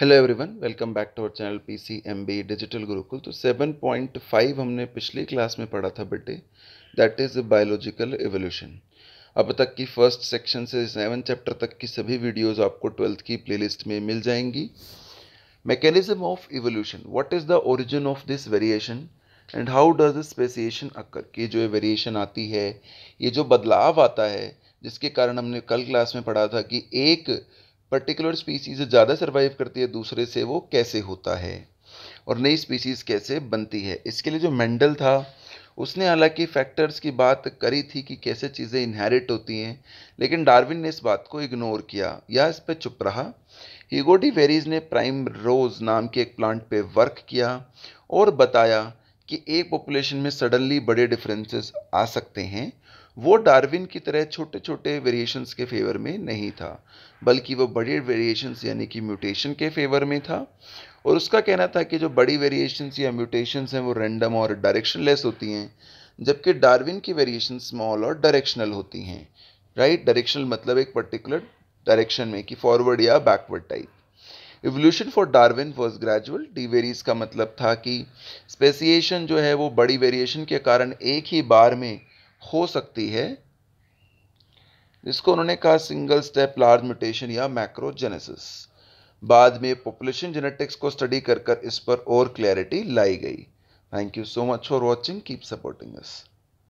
hello everyone welcome back to our channel PCMB digital Gurukul तो 7.5 हमने पिछली क्लास में पढ़ा था बेटे दैट इज़ बायोलॉजिकल एवोल्यूशन अब तक की फर्स्ट सेक्शन से सेवन चैप्टर तक की सभी वीडियोस आपको ट्वेल्थ की प्लेलिस्ट में मिल जाएंगी mechanism of evolution what is the origin of this variation and how does this speciation occur कि जो वेरिएशन आती है ये जो बदलाव आता है जिसके कारण हमने कल क्लास में पढ़ा था कि एक पर्टिकुलर स्पीसीज ज़्यादा सर्वाइव करती है दूसरे से वो कैसे होता है और नई स्पीसीज़ कैसे बनती है इसके लिए जो मेंडल था उसने हालांकि फैक्टर्स की बात करी थी कि कैसे चीज़ें इनहेरिट होती हैं लेकिन डार्विन ने इस बात को इग्नोर किया या इस पर चुप रहा हीगोडी वेरीज ने प्राइम रोज नाम के एक प्लांट पे वर्क किया और बताया कि एक पॉपुलेशन में सडनली बड़े डिफरेंसेस आ सकते हैं वो डार्विन की तरह छोटे छोटे वेरिएशंस के फेवर में नहीं था बल्कि वो बड़े वेरिएशंस यानी कि म्यूटेशन के फेवर में था और उसका कहना था कि जो बड़ी वेरिएशंस या म्यूटेशंस हैं वो रैंडम और डायरेक्शन होती हैं जबकि डार्विन की वेरिएशन स्मॉल और डायरेक्शनल होती हैं राइट डायरेक्शनल मतलब एक पर्टिकुलर डायरेक्शन में कि फॉरवर्ड या backward type evolution for Darwin was gradual डी वेरीज का मतलब था कि स्पेसिएशन जो है वो बड़ी वेरिएशन के कारण एक ही बार में हो सकती है जिसको उन्होंने कहा सिंगल स्टेप लार्ज म्यूटेशन या मैक्रोजेनेसिस बाद में पॉपुलेशन जेनेटिक्स को स्टडी कर कर इस पर और क्लैरिटी लाई गई thank you so much for watching keep supporting us